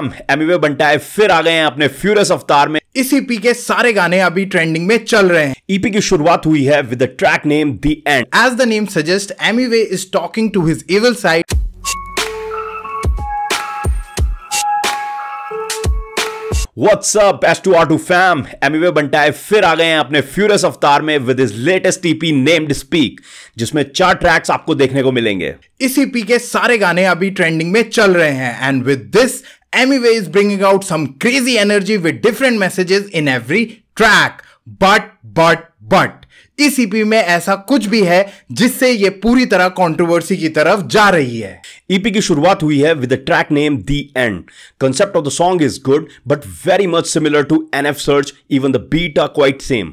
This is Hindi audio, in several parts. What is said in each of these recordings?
एमिवे बंटाए फिर आ गए हैं अपने फ्यूरस अवतार में इस ईपी e के सारे गाने अभी ट्रेंडिंग में चल रहे हैं ईपी e की शुरुआत हुई है with the track name the end as the name suggest Emiway is talking to his evil side what's up S to R to fam Emiway Bantai फिर आ गए हैं अपने फ्यूरस अवतार में with his latest EP named Speak जिसमें चार ट्रैक्स आपको देखने को मिलेंगे इस ईपी e के सारे गाने अभी ट्रेंडिंग में चल रहे हैं and with this Amway is bringing out some crazy energy with different messages in every track. But, but, but, इस e ईपी में ऐसा कुछ भी है जिससे ये पूरी तरह कंट्रोवर्सी की तरफ जा रही है ईपी e की शुरुआत हुई है with track name the end concept of the song is good but very much similar to N F Search even the beat are quite same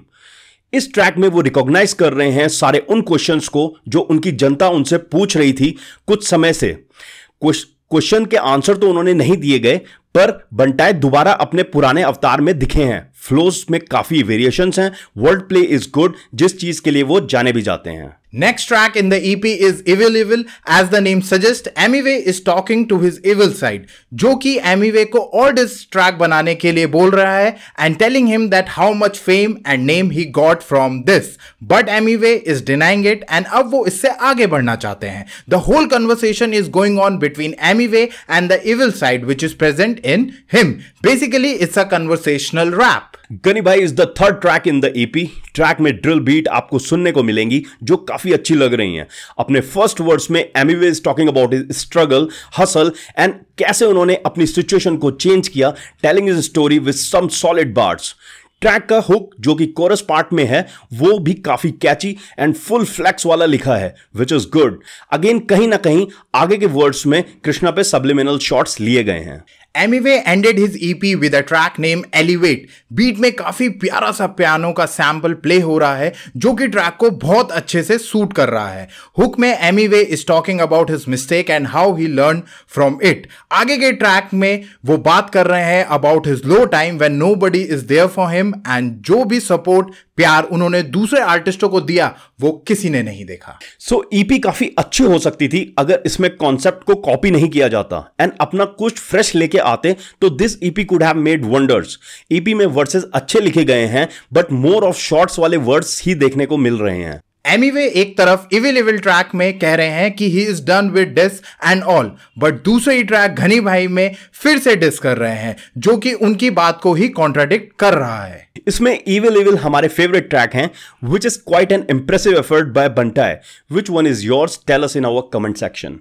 इस ट्रैक में वो रिकॉग्नाइज कर रहे हैं सारे उन क्वेश्चंस को जो उनकी जनता उनसे पूछ रही थी कुछ समय से क्वेश्चन के आंसर तो उन्होंने नहीं दिए गए पर बंटाए दोबारा अपने पुराने अवतार में दिखे हैं फ्लोज में काफी वेरिएशंस हैं वर्ल्ड प्ले इज गुड जिस चीज के लिए वो जाने भी जाते हैं Next track in the EP is Evil Evil, as the name suggests, Emiway is talking to his evil side, जो कि एमीवे को और डिस ट्रैक बनाने के लिए बोल रहा है and telling him that how much fame and name he got from this but Emiway is denying it and अब वो इससे आगे बढ़ना चाहते हैं the whole conversation is going on between Emiway and the evil side which is present in him basically it's a conversational rap Ghani Bhai is the third track in the EP track में ड्रिल बीट आपको सुनने को मिलेंगी जो काफी अच्छी लग रही हैं अपने फर्स्ट वर्ड्स में Emiway is talking about his struggle hustle and कैसे उन्होंने अपनी सिचुएशन को चेंज किया telling his story with some solid bars track का हुक जो कि कोरस पार्ट में है वो भी काफी कैची एंड फुल फ्लैक्स वाला लिखा है विच इज गुड अगेन कहीं ना कहीं आगे के वर्ड्स में कृष्णा पे सब्लिमिनल शॉट्स लिए गए हैं Emiway ended his EP with a track name Elevate beat में काफी प्यारा सा पियानो का सैंपल प्ले हो रहा है जो कि ट्रैक को बहुत अच्छे से सूट कर रहा है हुक में Emiway is talking about his mistake and how he learn from it आगे के ट्रैक में वो बात कर रहे हैं about his low time when nobody is there for him and जो भी सपोर्ट प्यार उन्होंने दूसरे आर्टिस्टों को दिया वो किसी ने नहीं देखा सो so, ईपी e काफी अच्छी हो सकती थी अगर इसमें कॉन्सेप्ट को कॉपी नहीं किया जाता एंड अपना कुछ फ्रेश लेके आते तो this EP could have made wonders EP में वर्सेस अच्छे लिखे गए हैं बट मोर ऑफ शॉर्ट्स वाले वर्ड्स ही देखने को मिल रहे हैं एमीवे एक तरफ इविल इविल ट्रैक में कह रहे हैं कि he is done with diss and all but दूसरी ट्रैक घनी भाई में फिर से डिस कर रहे हैं जो कि उनकी बात को ही कॉन्ट्राडिक्ट कर रहा है इसमें इविल इविल हमारे फेवरेट ट्रैक हैं which is quite an impressive effort by Bantai है which one is yours tell us in our comment section